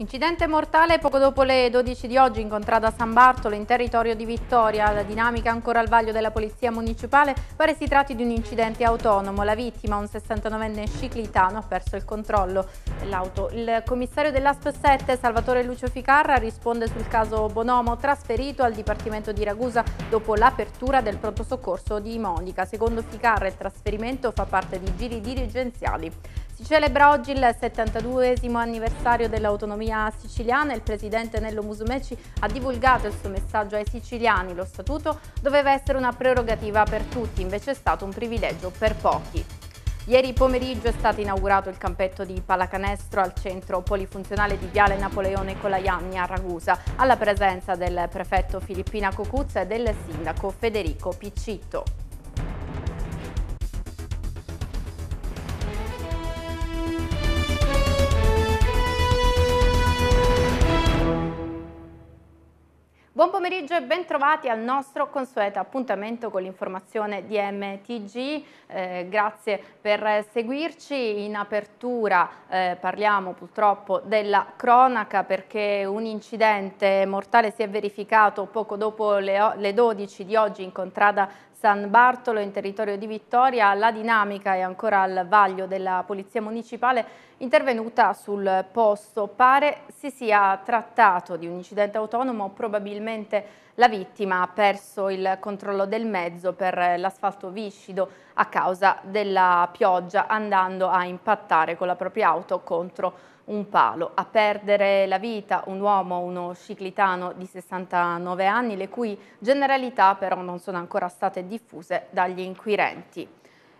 Incidente mortale poco dopo le 12 di oggi in contrada San Bartolo in territorio di Vittoria. La dinamica ancora al vaglio della Polizia Municipale pare si tratti di un incidente autonomo. La vittima, un 69enne ciclitano, ha perso il controllo dell'auto. Il commissario dell'ASP 7, Salvatore Lucio Ficarra, risponde sul caso Bonomo trasferito al Dipartimento di Ragusa dopo l'apertura del pronto soccorso di Monica. Secondo Ficarra il trasferimento fa parte di giri dirigenziali. Si celebra oggi il 72 anniversario dell'autonomia siciliana. e Il presidente Nello Musumeci ha divulgato il suo messaggio ai siciliani. Lo statuto doveva essere una prerogativa per tutti, invece è stato un privilegio per pochi. Ieri pomeriggio è stato inaugurato il campetto di pallacanestro al centro polifunzionale di Viale Napoleone Colaianni a Ragusa, alla presenza del prefetto Filippina Cocuzza e del sindaco Federico Piccitto. pomeriggio e bentrovati al nostro consueto appuntamento con l'informazione di MTG. Eh, grazie per seguirci. In apertura eh, parliamo purtroppo della cronaca perché un incidente mortale si è verificato poco dopo le, le 12 di oggi in contrada San Bartolo in territorio di Vittoria, la dinamica è ancora al vaglio della Polizia Municipale intervenuta sul posto. Pare si sia trattato di un incidente autonomo, probabilmente la vittima ha perso il controllo del mezzo per l'asfalto viscido a causa della pioggia andando a impattare con la propria auto contro un palo. A perdere la vita un uomo, uno ciclitano di 69 anni, le cui generalità però non sono ancora state diffuse dagli inquirenti.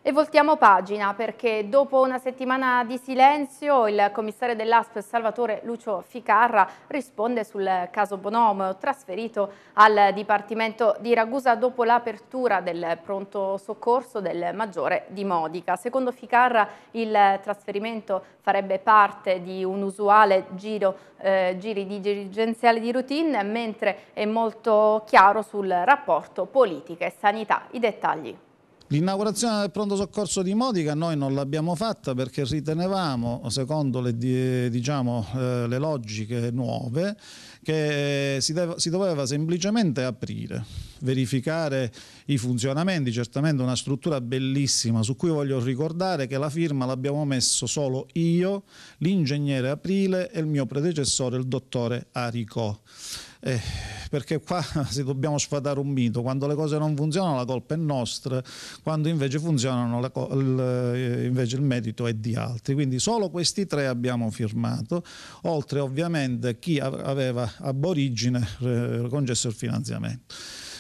E voltiamo pagina perché dopo una settimana di silenzio il commissario dell'ASP Salvatore Lucio Ficarra risponde sul caso Bonomo trasferito al Dipartimento di Ragusa dopo l'apertura del pronto soccorso del maggiore di Modica. Secondo Ficarra il trasferimento farebbe parte di un usuale giro, eh, giri di dirigenziale di routine mentre è molto chiaro sul rapporto politica e sanità. I dettagli. L'inaugurazione del pronto soccorso di Modica noi non l'abbiamo fatta perché ritenevamo, secondo le, diciamo, eh, le logiche nuove, che eh, si, deve, si, doveva semplicemente aprire, verificare i funzionamenti, certamente una struttura bellissima su cui voglio ricordare che la firma l'abbiamo messo solo io, l'ingegnere Aprile e il mio predecessore, il dottore Aricò eh, perché qua se dobbiamo sfatare un mito, quando le cose non funzionano la colpa è nostra, quando invece funzionano il, eh, invece il merito è di altri. Quindi solo questi tre abbiamo firmato, oltre ovviamente chi aveva ab origine eh, concesso il finanziamento.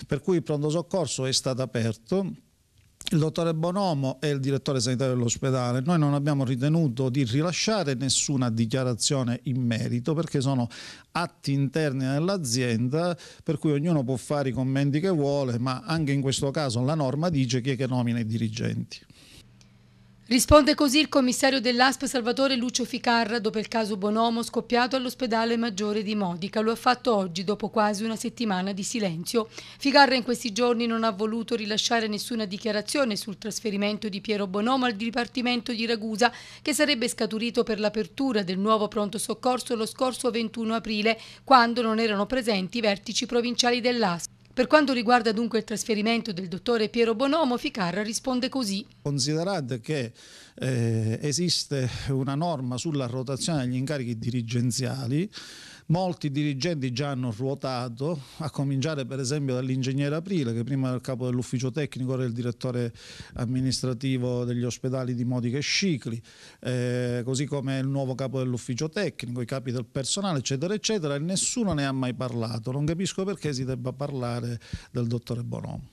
Per cui il pronto soccorso è stato aperto il dottore Bonomo è il direttore sanitario dell'ospedale. Noi non abbiamo ritenuto di rilasciare nessuna dichiarazione in merito perché sono atti interni dell'azienda per cui ognuno può fare i commenti che vuole, ma anche in questo caso la norma dice chi è che nomina i dirigenti. Risponde così il commissario dell'ASP Salvatore Lucio Ficarra dopo il caso Bonomo scoppiato all'ospedale maggiore di Modica. Lo ha fatto oggi dopo quasi una settimana di silenzio. Ficarra in questi giorni non ha voluto rilasciare nessuna dichiarazione sul trasferimento di Piero Bonomo al dipartimento di Ragusa che sarebbe scaturito per l'apertura del nuovo pronto soccorso lo scorso 21 aprile quando non erano presenti i vertici provinciali dell'ASP. Per quanto riguarda dunque il trasferimento del dottore Piero Bonomo, Ficarra risponde così. Considerate che eh, esiste una norma sulla rotazione degli incarichi dirigenziali molti dirigenti già hanno ruotato, a cominciare per esempio dall'ingegnere Aprile, che prima era il capo dell'ufficio tecnico, ora è il direttore amministrativo degli ospedali di Modica e Scicli, eh, così come il nuovo capo dell'ufficio tecnico, i capi del personale, eccetera, eccetera, e nessuno ne ha mai parlato. Non capisco perché si debba parlare del dottore Bonomo.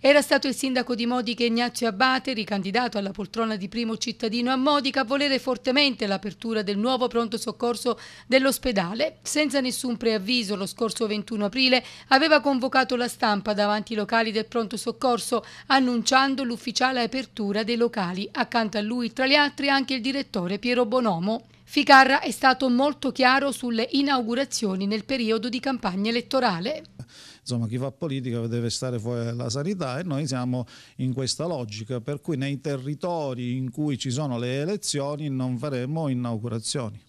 Era stato il sindaco di Modica Ignazio Abate, ricandidato alla poltrona di primo cittadino a Modica, a volere fortemente l'apertura del nuovo pronto soccorso dell'ospedale. Senza nessun preavviso, lo scorso 21 aprile aveva convocato la stampa davanti ai locali del pronto soccorso, annunciando l'ufficiale apertura dei locali. Accanto a lui, tra gli altri, anche il direttore Piero Bonomo. Ficarra è stato molto chiaro sulle inaugurazioni nel periodo di campagna elettorale insomma chi fa politica deve stare fuori dalla sanità e noi siamo in questa logica, per cui nei territori in cui ci sono le elezioni non faremo inaugurazioni.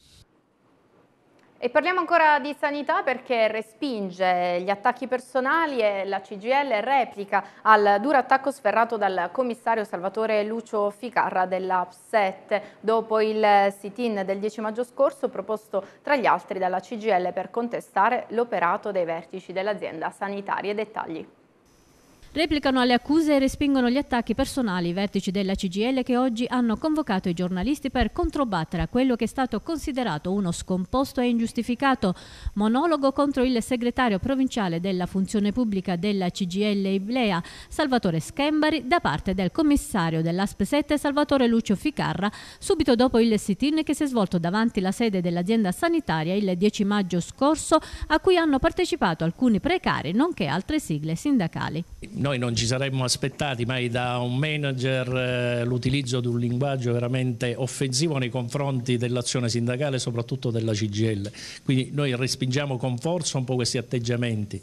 E parliamo ancora di sanità perché respinge gli attacchi personali e la CGL replica al duro attacco sferrato dal commissario Salvatore Lucio Ficarra della PSET dopo il sit-in del 10 maggio scorso proposto tra gli altri dalla CGL per contestare l'operato dei vertici dell'azienda sanitaria. Dettagli. Replicano alle accuse e respingono gli attacchi personali i vertici della CGL che oggi hanno convocato i giornalisti per controbattere a quello che è stato considerato uno scomposto e ingiustificato monologo contro il segretario provinciale della funzione pubblica della CGL Iblea, Salvatore Schembari, da parte del commissario dell'ASP 7 Salvatore Lucio Ficarra, subito dopo il sit-in che si è svolto davanti la sede dell'azienda sanitaria il 10 maggio scorso, a cui hanno partecipato alcuni precari nonché altre sigle sindacali. No noi non ci saremmo aspettati mai da un manager eh, l'utilizzo di un linguaggio veramente offensivo nei confronti dell'azione sindacale, soprattutto della CGL. Quindi noi respingiamo con forza un po' questi atteggiamenti,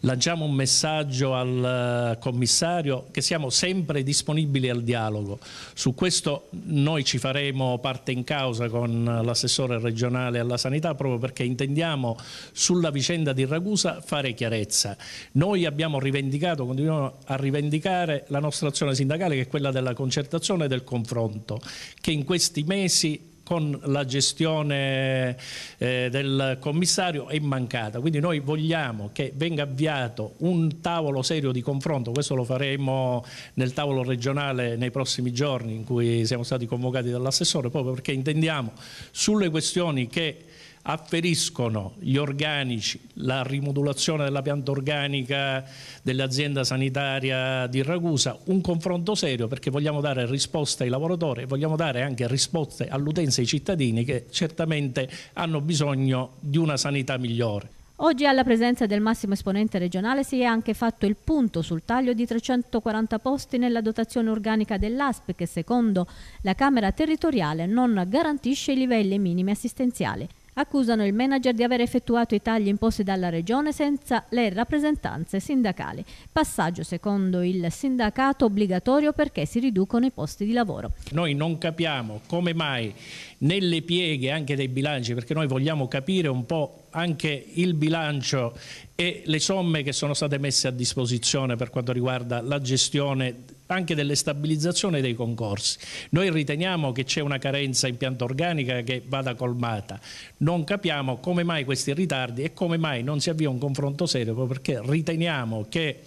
lanciamo un messaggio al eh, commissario che siamo sempre disponibili al dialogo. Su questo noi ci faremo parte in causa con l'assessore regionale alla sanità proprio perché intendiamo sulla vicenda di Ragusa fare chiarezza. Noi abbiamo rivendicato, continuiamo continuano a rivendicare la nostra azione sindacale che è quella della concertazione e del confronto, che in questi mesi con la gestione eh, del commissario è mancata. Quindi noi vogliamo che venga avviato un tavolo serio di confronto, questo lo faremo nel tavolo regionale nei prossimi giorni in cui siamo stati convocati dall'assessore, proprio perché intendiamo sulle questioni che afferiscono gli organici, la rimodulazione della pianta organica dell'azienda sanitaria di Ragusa, un confronto serio perché vogliamo dare risposte ai lavoratori e vogliamo dare anche risposte all'utenza e ai cittadini che certamente hanno bisogno di una sanità migliore. Oggi alla presenza del massimo esponente regionale si è anche fatto il punto sul taglio di 340 posti nella dotazione organica dell'ASP che secondo la Camera territoriale non garantisce i livelli minimi assistenziali accusano il manager di aver effettuato i tagli imposti dalla Regione senza le rappresentanze sindacali. Passaggio secondo il sindacato obbligatorio perché si riducono i posti di lavoro. Noi non capiamo come mai nelle pieghe anche dei bilanci, perché noi vogliamo capire un po' anche il bilancio e le somme che sono state messe a disposizione per quanto riguarda la gestione anche delle stabilizzazioni dei concorsi. Noi riteniamo che c'è una carenza in pianta organica che vada colmata, non capiamo come mai questi ritardi e come mai non si avvia un confronto serio, perché riteniamo che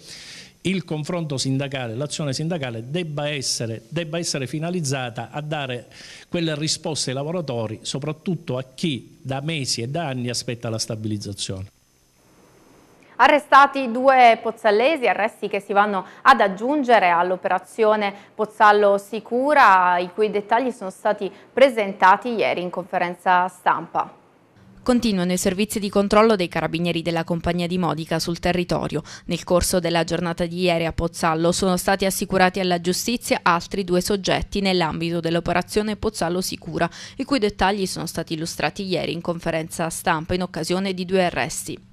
il confronto sindacale, l'azione sindacale debba essere, debba essere, finalizzata a dare quelle risposte ai lavoratori, soprattutto a chi da mesi e da anni aspetta la stabilizzazione. Arrestati due pozzallesi, arresti che si vanno ad aggiungere all'operazione Pozzallo Sicura, i cui dettagli sono stati presentati ieri in conferenza stampa. Continuano i servizi di controllo dei carabinieri della compagnia di Modica sul territorio. Nel corso della giornata di ieri a Pozzallo sono stati assicurati alla giustizia altri due soggetti nell'ambito dell'operazione Pozzallo Sicura, i cui dettagli sono stati illustrati ieri in conferenza stampa in occasione di due arresti.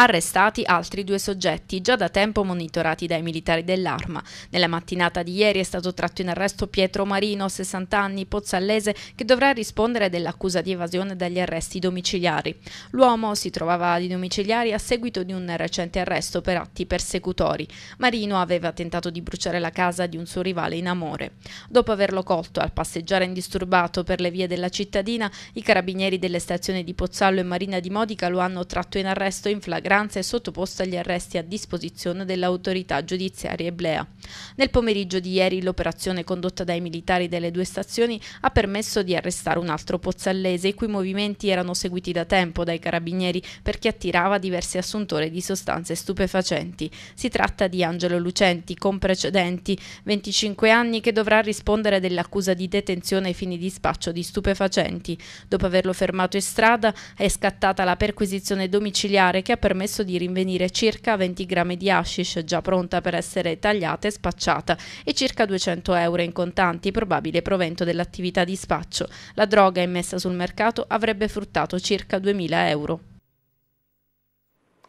Arrestati altri due soggetti, già da tempo monitorati dai militari dell'arma. Nella mattinata di ieri è stato tratto in arresto Pietro Marino, 60 anni, pozzallese, che dovrà rispondere dell'accusa di evasione dagli arresti domiciliari. L'uomo si trovava di domiciliari a seguito di un recente arresto per atti persecutori. Marino aveva tentato di bruciare la casa di un suo rivale in amore. Dopo averlo colto al passeggiare indisturbato per le vie della cittadina, i carabinieri delle stazioni di Pozzallo e Marina di Modica lo hanno tratto in arresto in flagrante flagranza è sottoposto agli arresti a disposizione dell'autorità giudiziaria eblea. Nel pomeriggio di ieri l'operazione condotta dai militari delle due stazioni ha permesso di arrestare un altro pozzallese i cui movimenti erano seguiti da tempo dai carabinieri perché attirava diversi assuntori di sostanze stupefacenti. Si tratta di Angelo Lucenti con precedenti, 25 anni che dovrà rispondere dell'accusa di detenzione ai fini di spaccio di stupefacenti. Dopo averlo fermato in strada è scattata la perquisizione domiciliare che ha permesso permesso di rinvenire circa 20 grammi di hashish già pronta per essere tagliata e spacciata e circa 200 euro in contanti, probabile provento dell'attività di spaccio. La droga immessa sul mercato avrebbe fruttato circa 2.000 euro.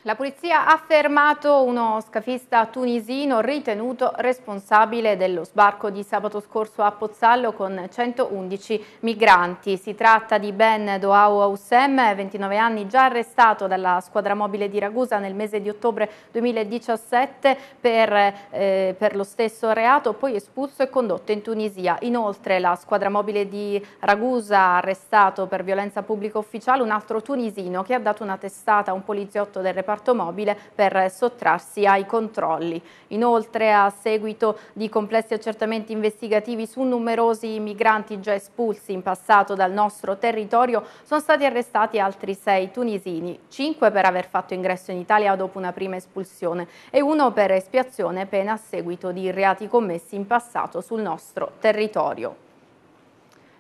La polizia ha fermato uno scafista tunisino ritenuto responsabile dello sbarco di sabato scorso a Pozzallo con 111 migranti. Si tratta di Ben Doau Aussem, 29 anni, già arrestato dalla squadra mobile di Ragusa nel mese di ottobre 2017 per, eh, per lo stesso reato, poi espulso e condotto in Tunisia. Inoltre la squadra mobile di Ragusa ha arrestato per violenza pubblica ufficiale un altro tunisino che ha dato una testata a un poliziotto del reparto reparto mobile per sottrarsi ai controlli. Inoltre, a seguito di complessi accertamenti investigativi su numerosi migranti già espulsi in passato dal nostro territorio, sono stati arrestati altri sei tunisini, cinque per aver fatto ingresso in Italia dopo una prima espulsione e uno per espiazione pena a seguito di reati commessi in passato sul nostro territorio.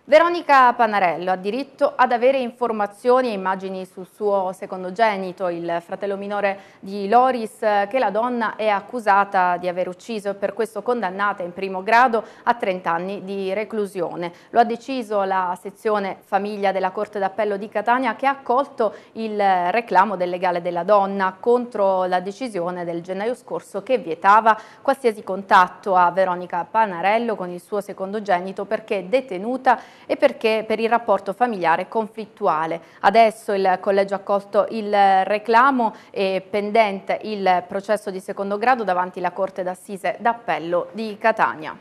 Veronica Panarello ha diritto ad avere informazioni e immagini sul suo secondogenito, il fratello minore di Loris, che la donna è accusata di aver ucciso e per questo condannata in primo grado a 30 anni di reclusione. Lo ha deciso la sezione famiglia della Corte d'Appello di Catania che ha accolto il reclamo del legale della donna contro la decisione del gennaio scorso che vietava qualsiasi contatto a Veronica Panarello con il suo secondogenito perché detenuta e perché per il rapporto familiare conflittuale. Adesso il collegio ha accolto il reclamo e pendente il processo di secondo grado davanti alla Corte d'Assise d'Appello di Catania.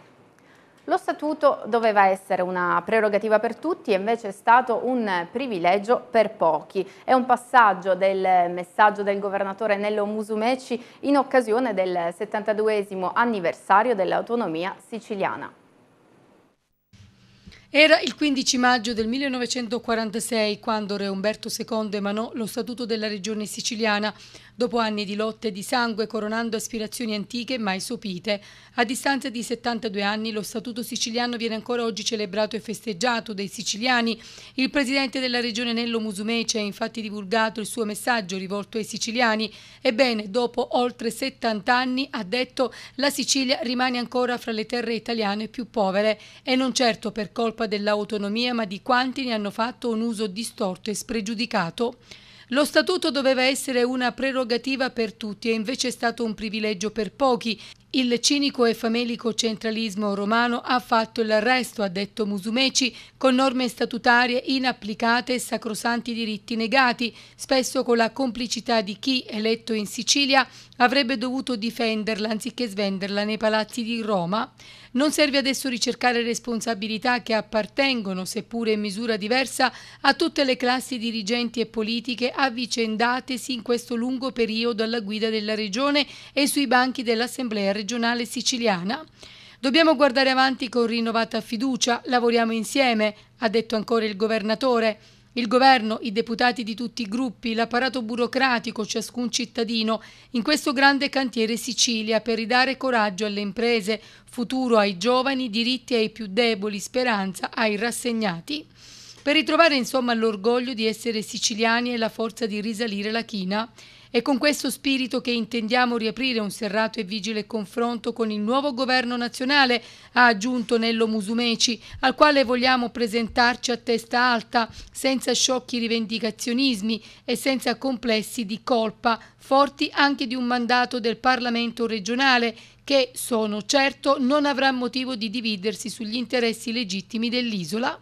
Lo statuto doveva essere una prerogativa per tutti e invece è stato un privilegio per pochi. È un passaggio del messaggio del governatore Nello Musumeci in occasione del 72 anniversario dell'autonomia siciliana. Era il 15 maggio del 1946 quando Re Umberto II emanò lo Statuto della Regione Siciliana, dopo anni di lotte e di sangue coronando aspirazioni antiche mai sopite. A distanza di 72 anni lo Statuto siciliano viene ancora oggi celebrato e festeggiato dai siciliani. Il presidente della Regione Nello Musumeci ha infatti divulgato il suo messaggio rivolto ai siciliani. Ebbene, dopo oltre 70 anni, ha detto, la Sicilia rimane ancora fra le terre italiane più povere e non certo per colpa colpa dell'autonomia ma di quanti ne hanno fatto un uso distorto e spregiudicato? Lo statuto doveva essere una prerogativa per tutti e invece è stato un privilegio per pochi il cinico e famelico centralismo romano ha fatto l'arresto, ha detto Musumeci, con norme statutarie inapplicate e sacrosanti diritti negati, spesso con la complicità di chi, eletto in Sicilia, avrebbe dovuto difenderla anziché svenderla nei palazzi di Roma. Non serve adesso ricercare responsabilità che appartengono, seppure in misura diversa, a tutte le classi dirigenti e politiche avvicendatesi in questo lungo periodo alla guida della Regione e sui banchi dell'Assemblea regionale regionale siciliana? Dobbiamo guardare avanti con rinnovata fiducia, lavoriamo insieme, ha detto ancora il governatore. Il governo, i deputati di tutti i gruppi, l'apparato burocratico, ciascun cittadino, in questo grande cantiere Sicilia per ridare coraggio alle imprese, futuro ai giovani, diritti ai più deboli, speranza ai rassegnati. Per ritrovare insomma l'orgoglio di essere siciliani e la forza di risalire la china, è con questo spirito che intendiamo riaprire un serrato e vigile confronto con il nuovo governo nazionale, ha aggiunto Nello Musumeci, al quale vogliamo presentarci a testa alta, senza sciocchi rivendicazionismi e senza complessi di colpa, forti anche di un mandato del Parlamento regionale che, sono certo, non avrà motivo di dividersi sugli interessi legittimi dell'isola.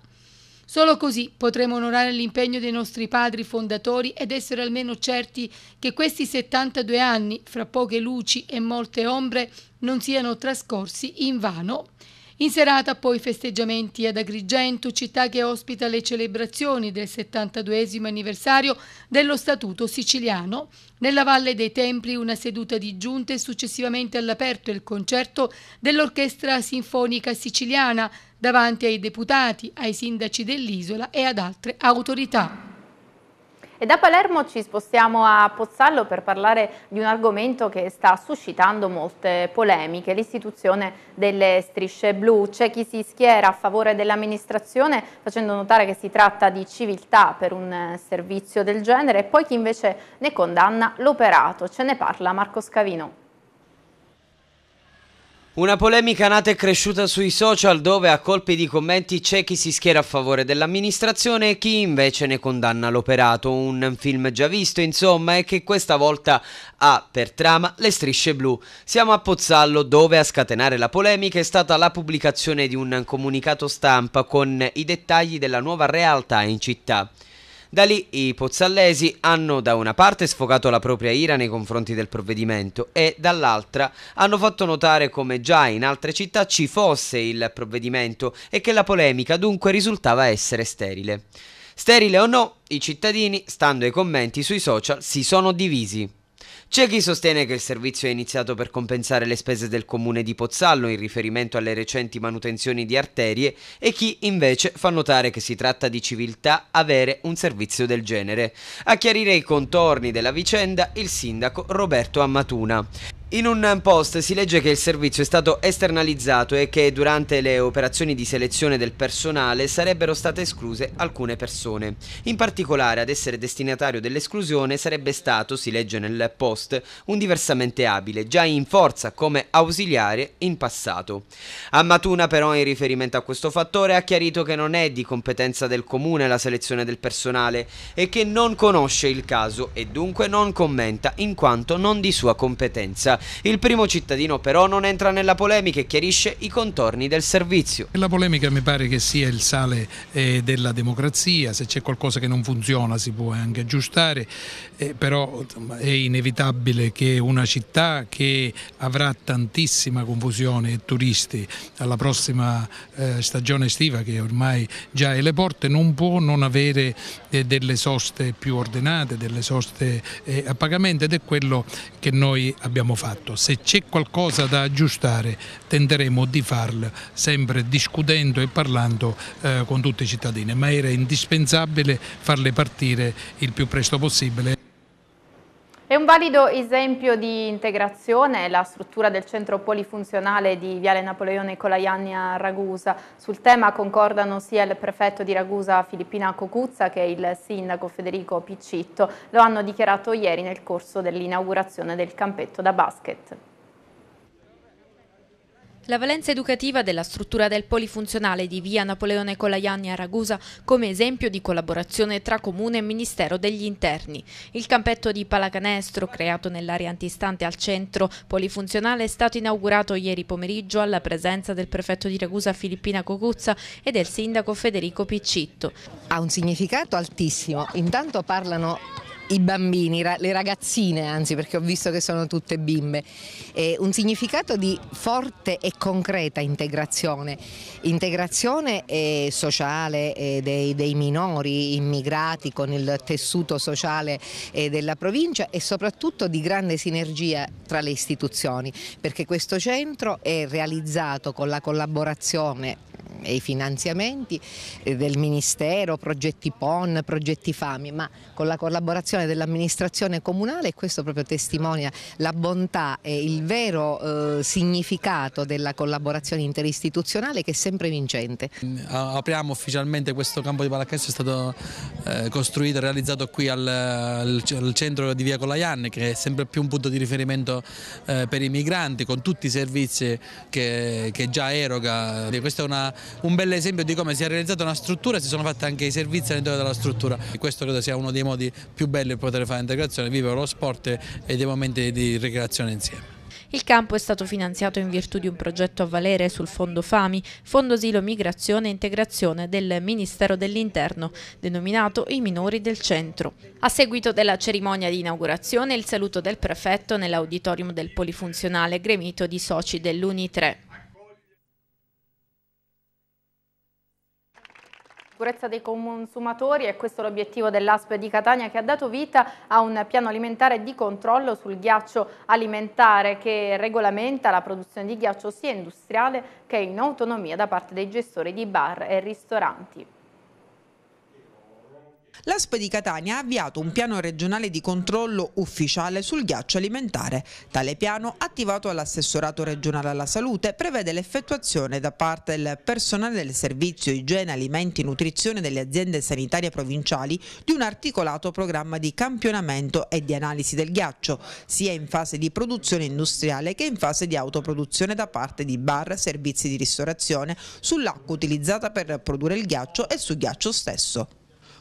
Solo così potremo onorare l'impegno dei nostri padri fondatori ed essere almeno certi che questi 72 anni, fra poche luci e molte ombre, non siano trascorsi in vano. In serata poi festeggiamenti ad Agrigento, città che ospita le celebrazioni del 72 anniversario dello Statuto siciliano. Nella Valle dei Templi una seduta di giunte e successivamente all'aperto il concerto dell'Orchestra Sinfonica Siciliana davanti ai deputati, ai sindaci dell'isola e ad altre autorità. E da Palermo ci spostiamo a Pozzallo per parlare di un argomento che sta suscitando molte polemiche, l'istituzione delle strisce blu. C'è chi si schiera a favore dell'amministrazione facendo notare che si tratta di civiltà per un eh, servizio del genere e poi chi invece ne condanna l'operato. Ce ne parla Marco Scavino. Una polemica nata e cresciuta sui social dove a colpi di commenti c'è chi si schiera a favore dell'amministrazione e chi invece ne condanna l'operato. Un film già visto insomma e che questa volta ha per trama le strisce blu. Siamo a Pozzallo dove a scatenare la polemica è stata la pubblicazione di un comunicato stampa con i dettagli della nuova realtà in città. Da lì i pozzallesi hanno da una parte sfocato la propria ira nei confronti del provvedimento e dall'altra hanno fatto notare come già in altre città ci fosse il provvedimento e che la polemica dunque risultava essere sterile. Sterile o no, i cittadini, stando ai commenti sui social, si sono divisi. C'è chi sostiene che il servizio è iniziato per compensare le spese del comune di Pozzallo in riferimento alle recenti manutenzioni di arterie e chi invece fa notare che si tratta di civiltà avere un servizio del genere. A chiarire i contorni della vicenda il sindaco Roberto Ammatuna. In un post si legge che il servizio è stato esternalizzato e che durante le operazioni di selezione del personale sarebbero state escluse alcune persone. In particolare ad essere destinatario dell'esclusione sarebbe stato, si legge nel post, un diversamente abile, già in forza come ausiliare in passato. Ammatuna però in riferimento a questo fattore ha chiarito che non è di competenza del comune la selezione del personale e che non conosce il caso e dunque non commenta in quanto non di sua competenza. Il primo cittadino però non entra nella polemica e chiarisce i contorni del servizio. La polemica mi pare che sia il sale eh, della democrazia, se c'è qualcosa che non funziona si può anche aggiustare, eh, però è inevitabile che una città che avrà tantissima confusione e turisti alla prossima eh, stagione estiva che ormai già è le porte non può non avere eh, delle soste più ordinate, delle soste eh, a pagamento ed è quello che noi abbiamo fatto fatto. Se c'è qualcosa da aggiustare tenteremo di farlo sempre discutendo e parlando eh, con tutti i cittadini, ma era indispensabile farle partire il più presto possibile. È un valido esempio di integrazione la struttura del centro polifunzionale di Viale Napoleone Colaianni a Ragusa. Sul tema concordano sia il prefetto di Ragusa Filippina Cocuzza che il sindaco Federico Piccitto. Lo hanno dichiarato ieri nel corso dell'inaugurazione del campetto da basket. La valenza educativa della struttura del polifunzionale di via Napoleone Colaianni a Ragusa come esempio di collaborazione tra Comune e Ministero degli Interni. Il campetto di palacanestro, creato nell'area antistante al centro polifunzionale, è stato inaugurato ieri pomeriggio alla presenza del prefetto di Ragusa Filippina Cocuzza e del sindaco Federico Piccitto. Ha un significato altissimo, intanto parlano i bambini, le ragazzine anzi perché ho visto che sono tutte bimbe, eh, un significato di forte e concreta integrazione, integrazione eh, sociale eh, dei, dei, minori immigrati con il tessuto sociale eh, della provincia e soprattutto di grande sinergia tra le istituzioni perché questo centro è realizzato con la collaborazione e i finanziamenti eh, del Ministero, progetti PON, progetti FAMI, ma con la collaborazione dell'amministrazione comunale e questo proprio testimonia la bontà e il vero eh, significato della collaborazione interistituzionale che è sempre vincente. Apriamo ufficialmente questo campo di pallacanestro, è stato eh, costruito e realizzato qui al, al, centro di Via Colaian che è sempre più un punto di riferimento eh, per i migranti con tutti i servizi che, che già eroga. Questa è una un bel esempio di come si è realizzata una struttura e si sono fatti anche i servizi all'interno della struttura. E questo credo sia uno dei modi più belli per poter fare integrazione, vivere lo sport e dei momenti di ricreazione insieme. Il campo è stato finanziato in virtù di un progetto a valere sul Fondo FAMI, Fondo Asilo Migrazione e Integrazione del Ministero dell'Interno, denominato I Minori del Centro. A seguito della cerimonia di inaugurazione, il saluto del prefetto nell'auditorium del polifunzionale gremito di soci dell'Uni 3. sicurezza dei consumatori e questo è l'obiettivo dell'ASP di Catania che ha dato vita a un piano alimentare di controllo sul ghiaccio alimentare che regolamenta la produzione di ghiaccio sia industriale che in autonomia da parte dei gestori di bar e ristoranti. L'ASP di Catania ha avviato un piano regionale di controllo ufficiale sul ghiaccio alimentare. Tale piano, attivato all'assessorato regionale alla salute, prevede l'effettuazione da parte del personale del servizio igiene, alimenti, e nutrizione delle aziende sanitarie provinciali di un articolato programma di campionamento e di analisi del ghiaccio, sia in fase di produzione industriale che in fase di autoproduzione da parte di bar, servizi di ristorazione, sull'acqua utilizzata per produrre il ghiaccio e sul ghiaccio stesso.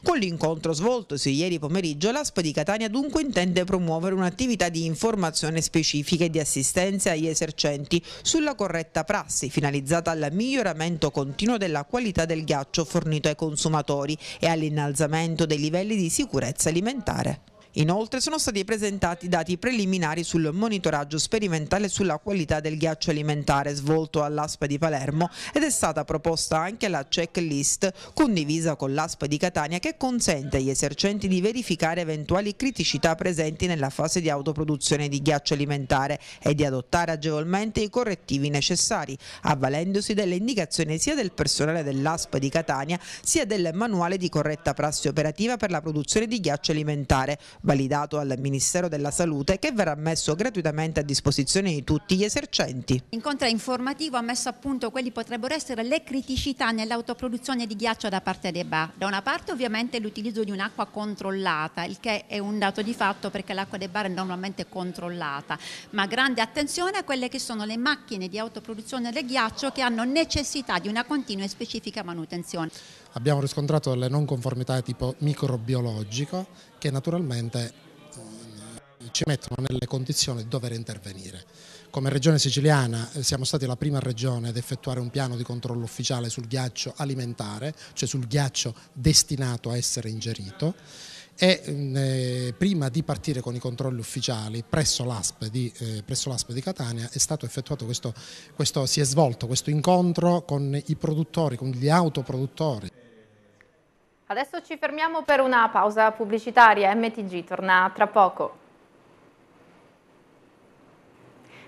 Con l'incontro svoltosi ieri pomeriggio, l'ASP di Catania dunque intende promuovere un'attività di informazione specifica e di assistenza agli esercenti sulla corretta prassi, finalizzata al miglioramento continuo della qualità del ghiaccio fornito ai consumatori e all'innalzamento dei livelli di sicurezza alimentare. Inoltre sono stati presentati dati preliminari sul monitoraggio sperimentale sulla qualità del ghiaccio alimentare svolto all'ASPA di Palermo ed è stata proposta anche la checklist condivisa con l'ASPA di Catania che consente agli esercenti di verificare eventuali criticità presenti nella fase di autoproduzione di ghiaccio alimentare e di adottare agevolmente i correttivi necessari, avvalendosi delle indicazioni sia del personale dell'ASPA di Catania sia del manuale di corretta prassi operativa per la produzione di ghiaccio alimentare validato al Ministero della Salute, che verrà messo gratuitamente a disposizione di tutti gli esercenti. L'incontro informativo ha messo a punto quelli potrebbero essere le criticità nell'autoproduzione di ghiaccio da parte dei bar. Da una parte ovviamente l'utilizzo di un'acqua controllata, il che è un dato di fatto perché l'acqua dei bar è normalmente controllata, ma grande attenzione a quelle che sono le macchine di autoproduzione del ghiaccio che hanno necessità di una continua e specifica manutenzione abbiamo riscontrato delle non conformità di tipo microbiologico che naturalmente eh, ci mettono nelle condizioni di dover intervenire. Come regione siciliana eh, siamo stati la prima regione ad effettuare un piano di controllo ufficiale sul ghiaccio alimentare, cioè sul ghiaccio destinato a essere ingerito e eh, prima di partire con i controlli ufficiali presso l'ASP di, eh, di, Catania è stato effettuato questo, questo, si è svolto questo incontro con i produttori, con gli autoproduttori Adesso ci fermiamo per una pausa pubblicitaria. MTG torna tra poco.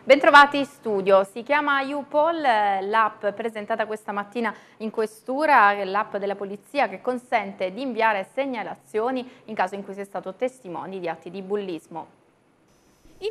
Bentrovati in studio, si chiama UPOL, l'app presentata questa mattina in questura, l'app della polizia che consente di inviare segnalazioni in caso in cui si stato testimoni di atti di bullismo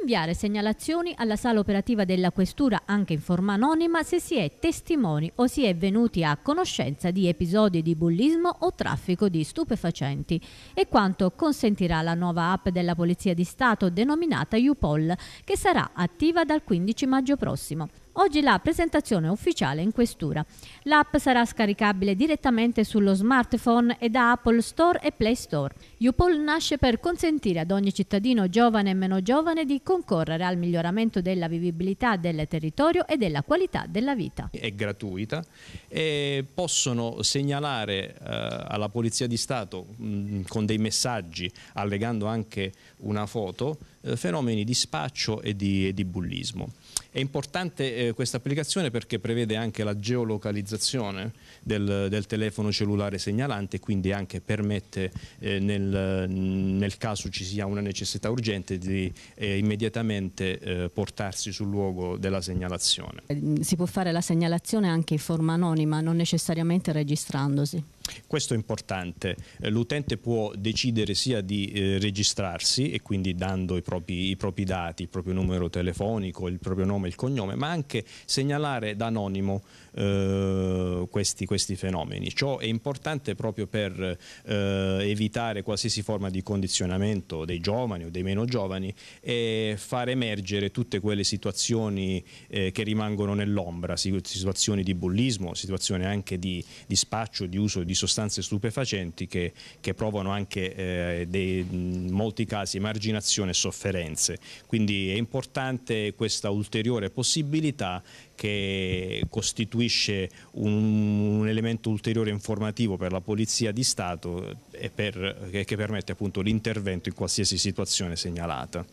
inviare segnalazioni alla sala operativa della Questura anche in forma anonima se si è testimoni o si è venuti a conoscenza di episodi di bullismo o traffico di stupefacenti e quanto consentirà la nuova app della Polizia di Stato denominata UPOL che sarà attiva dal 15 maggio prossimo oggi la presentazione ufficiale in questura. L'app sarà scaricabile direttamente sullo smartphone e da Apple Store e Play Store. Upol nasce per consentire ad ogni cittadino giovane e meno giovane di concorrere al miglioramento della vivibilità del territorio e della qualità della vita. È gratuita e possono segnalare eh, alla Polizia di Stato mh, mm, con dei messaggi allegando anche una foto, eh, fenomeni di spaccio e di, e di bullismo. È importante eh, questa applicazione perché prevede anche la geolocalizzazione del, del telefono cellulare segnalante, e quindi anche permette eh, nel, nel, caso ci sia una necessità urgente di eh, immediatamente eh, portarsi sul luogo della segnalazione. Si può fare la segnalazione anche in forma anonima, non necessariamente registrandosi questo è importante, eh, l'utente può decidere sia di eh, registrarsi e quindi dando i propri, i propri, dati, il proprio numero telefonico, il proprio nome e il cognome, ma anche segnalare da anonimo eh, questi, questi, fenomeni. Ciò è importante proprio per eh, evitare qualsiasi forma di condizionamento dei giovani o dei meno giovani e far emergere tutte quelle situazioni eh, che rimangono nell'ombra, situazioni di bullismo, situazioni anche di, di, spaccio, di uso di sostanze stupefacenti che, che provano anche eh, dei, in molti casi emarginazione e sofferenze. Quindi è importante questa ulteriore possibilità che costituisce un, un elemento ulteriore informativo per la Polizia di Stato e per, che, che permette appunto l'intervento in qualsiasi situazione segnalata.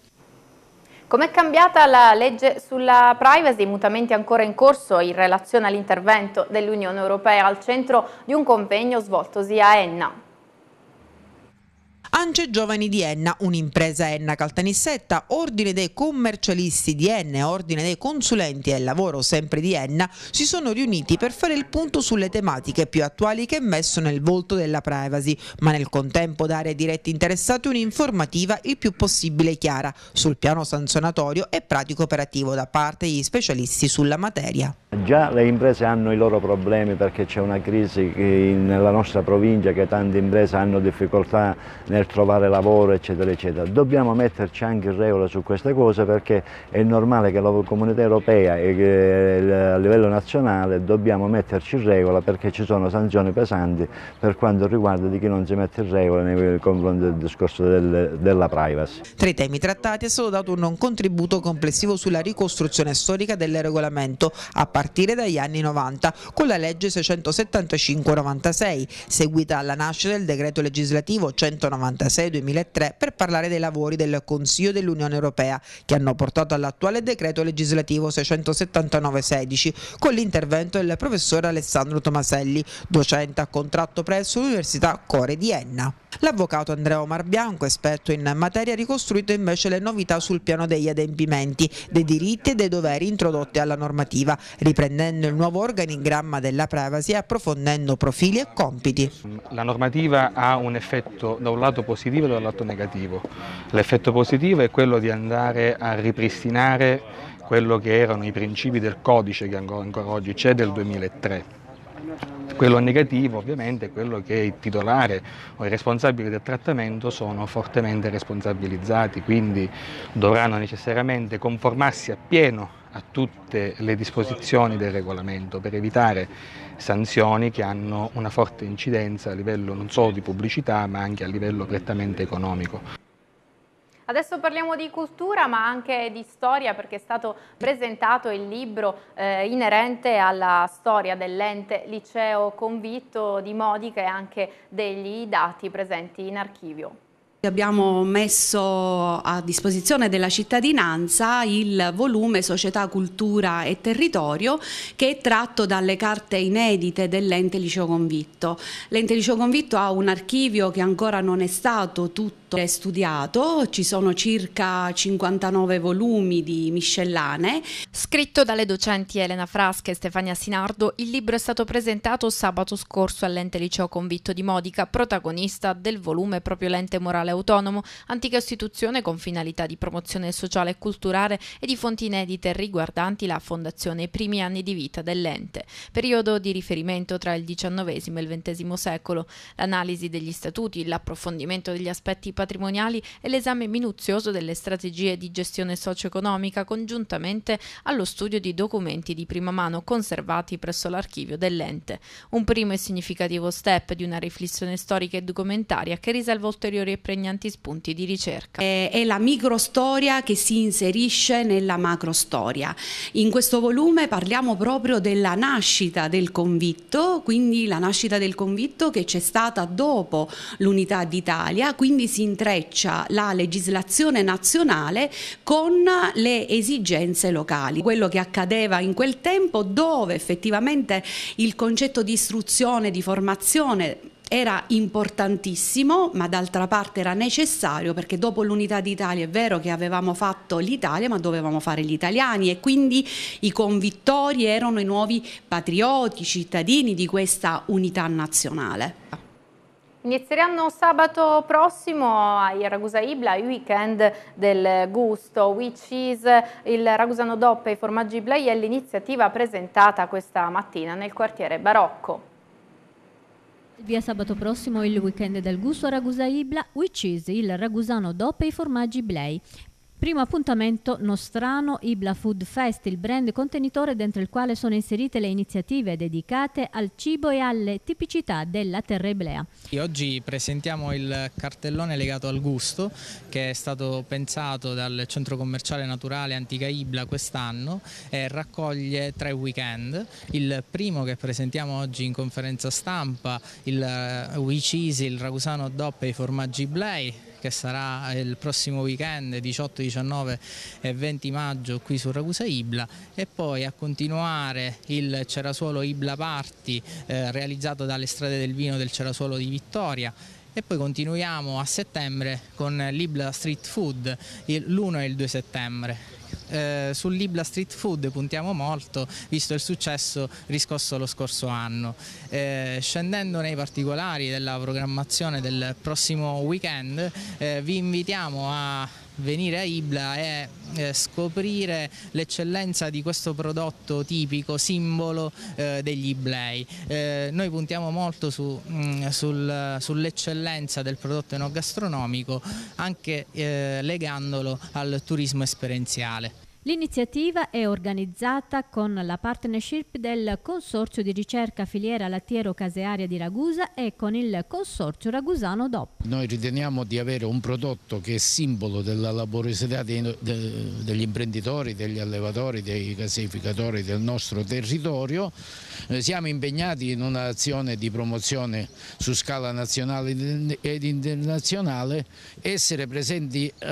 Com'è cambiata la legge sulla privacy? Mutamenti ancora in corso in relazione all'intervento dell'Unione Europea al centro di un convegno svoltosi a Enna. Ance Giovani di Enna, un'impresa Enna Caltanissetta, Ordine dei commercialisti di Enna e Ordine dei consulenti del lavoro sempre di Enna si sono riuniti per fare il punto sulle tematiche più attuali che è messo nel volto della privacy, ma nel contempo dare ai diretti interessati un'informativa il più possibile chiara sul piano sanzionatorio e pratico operativo da parte degli specialisti sulla materia. Già le imprese hanno i loro problemi perché c'è una crisi nella nostra provincia che tante imprese hanno difficoltà nel per trovare lavoro eccetera eccetera. Dobbiamo metterci anche in regola su queste cose perché è normale che la comunità europea e eh, a livello nazionale dobbiamo metterci in regola perché ci sono sanzioni pesanti per quanto riguarda di chi non si mette in regola nei confronti del discorso del, della privacy. Tra i temi trattati è stato dato un contributo complessivo sulla ricostruzione storica del regolamento a partire dagli anni 90 con la legge 675-96 seguita alla nascita del decreto legislativo 190 96-2003 per parlare dei lavori del Consiglio dell'Unione Europea che hanno portato all'attuale decreto legislativo 679-16 con l'intervento del professor Alessandro Tomaselli, docente a contratto presso l'Università Core di Enna. L'avvocato Andrea Omar Bianco, esperto in materia, ha ricostruito invece le novità sul piano degli adempimenti, dei diritti e dei doveri introdotti alla normativa, riprendendo il nuovo organigramma della privacy e approfondendo profili e compiti. La normativa ha un effetto da un lato positivo e dall'altro negativo. L'effetto positivo è quello di andare a ripristinare quello che erano i principi del codice che ancora, ancora oggi c'è del 2003 quello negativo ovviamente è quello che il titolare o i responsabili del trattamento sono fortemente responsabilizzati, quindi dovranno necessariamente conformarsi appieno a tutte le disposizioni del regolamento per evitare sanzioni che hanno una forte incidenza a livello non solo di pubblicità ma anche a livello prettamente economico. Adesso parliamo di cultura ma anche di storia perché è stato presentato il libro eh, inerente alla storia dell'ente liceo convitto di Modica e anche degli dati presenti in archivio. Abbiamo messo a disposizione della cittadinanza il volume Società, Cultura e Territorio che è tratto dalle carte inedite dell'ente Liceo Convitto. L'ente Liceo Convitto ha un archivio che ancora non è stato tutto tutto è studiato, ci sono circa 59 volumi di miscellane. Scritto dalle docenti Elena Frasca e Stefania Sinardo, il libro è stato presentato sabato scorso all'ente liceo convitto di Modica, protagonista del volume proprio l'ente morale autonomo, antica istituzione con finalità di promozione sociale e culturale e di fonti inedite riguardanti la fondazione e i primi anni di vita dell'ente, periodo di riferimento tra il XIX e il XX secolo. L'analisi degli statuti, l'approfondimento degli aspetti patrimoniali patrimoniali e l'esame minuzioso delle strategie di gestione socio-economica congiuntamente allo studio di documenti di prima mano conservati presso l'archivio dell'ente. Un primo e significativo step di una riflessione storica e documentaria che riserva ulteriori e pregnanti spunti di ricerca. Eh, è la microstoria che si inserisce nella macrostoria. In questo volume parliamo proprio della nascita del convitto, quindi la nascita del convitto che c'è stata dopo l'unità d'Italia, quindi si intreccia la legislazione nazionale con le esigenze locali. Quello che accadeva in quel tempo dove effettivamente il concetto di istruzione, di formazione era importantissimo, ma d'altra parte era necessario perché dopo l'unità d'Italia è vero che avevamo fatto l'Italia, ma dovevamo fare gli italiani e quindi i convittori erano i nuovi patrioti, cittadini di questa unità nazionale. Inizieranno sabato prossimo ai Ragusa Ibla il weekend del gusto, which is il Ragusano Doppe e i formaggi Iblai è l'iniziativa presentata questa mattina nel quartiere Barocco. Via sabato prossimo il weekend del gusto a Ragusa Ibla, which is il ragusano DOP e i formaggi Blay. Primo appuntamento nostrano Ibla Food Fest, il brand contenitore dentro il quale sono inserite le iniziative dedicate al cibo e alle tipicità della terra iblea. Oggi presentiamo il cartellone legato al gusto che è stato pensato dal centro commerciale naturale Antica Ibla quest'anno e raccoglie tre weekend. Il primo che presentiamo oggi in conferenza stampa, il eh, We Cheese, il Ragusano Doppe e i formaggi Iblei che sarà il prossimo weekend 18, 19 e 20 maggio qui su Ragusa Ibla e poi a continuare il Cerasuolo Ibla Party eh, realizzato dalle strade del vino del Cerasuolo di Vittoria e poi continuiamo a settembre con l'Ibla Street Food l'1 e il 2 settembre eh, sull'Ibla Street Food puntiamo molto, visto il successo riscosso lo scorso anno. Eh, scendendo nei particolari della programmazione del prossimo weekend, eh, vi invitiamo a venire a Ibla è eh, scoprire l'eccellenza di questo prodotto tipico, simbolo eh, degli Iblei. Eh, noi puntiamo molto su, mm, sul, sull'eccellenza del prodotto enogastronomico, anche eh, legandolo al turismo esperienziale. L'iniziativa è organizzata con la partnership del Consorzio di ricerca filiera lattiero-casearia di Ragusa e con il Consorzio Ragusano DOP. Noi riteniamo di avere un prodotto che è simbolo della laboriosità degli imprenditori, degli allevatori, dei caseificatori del nostro territorio. Eh, siamo impegnati in un'azione di promozione su scala nazionale ed internazionale. Essere presenti eh,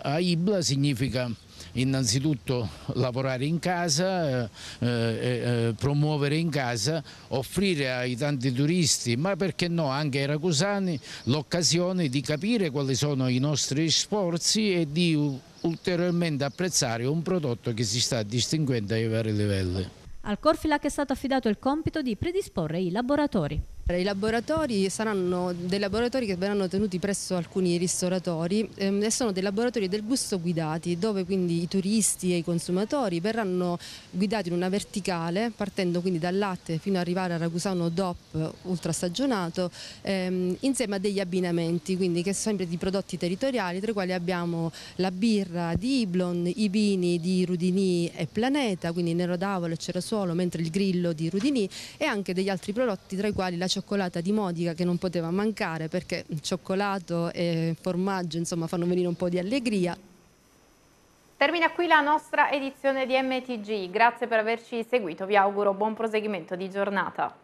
a Ibla significa innanzitutto lavorare in casa, eh, eh, eh, promuovere in casa, offrire ai tanti turisti, ma perché no anche ai ragusani, l'occasione di capire quali sono i nostri sforzi e di ulteriormente apprezzare un prodotto che si sta distinguendo ai vari livelli. Al Corfilac è stato affidato il compito di predisporre i laboratori. I laboratori saranno dei laboratori che verranno tenuti presso alcuni ristoratori ehm, e sono dei laboratori del gusto guidati dove quindi i turisti e i consumatori verranno guidati in una verticale partendo quindi dal latte fino ad arrivare al ragusano DOP ultrastagionato ehm, insieme a degli abbinamenti quindi che sono sempre di prodotti territoriali tra i quali abbiamo la birra di Iblon, i vini di Rudini e Planeta quindi Nero d'Avolo e Cerasuolo mentre il grillo di Rudini e anche degli altri prodotti tra i quali la cioccolata di Modica che non poteva mancare perché cioccolato e formaggio insomma fanno venire un po' di allegria. Termina qui la nostra edizione di MTG, grazie per averci seguito, vi auguro buon proseguimento di giornata.